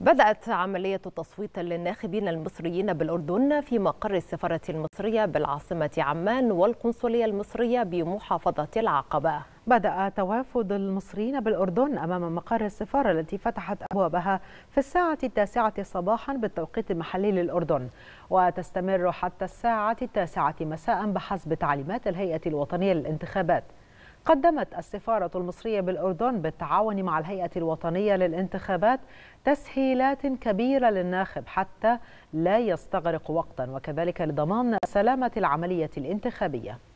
بدأت عملية التصويت للناخبين المصريين بالأردن في مقر السفارة المصرية بالعاصمة عمان والقنصلية المصرية بمحافظة العقبة بدأ توافد المصريين بالأردن أمام مقر السفارة التي فتحت أبوابها في الساعة التاسعة صباحا بالتوقيت المحلي للأردن وتستمر حتى الساعة التاسعة مساء بحسب تعليمات الهيئة الوطنية للانتخابات قدمت السفارة المصرية بالأردن بالتعاون مع الهيئة الوطنية للانتخابات تسهيلات كبيرة للناخب حتى لا يستغرق وقتا وكذلك لضمان سلامة العملية الانتخابية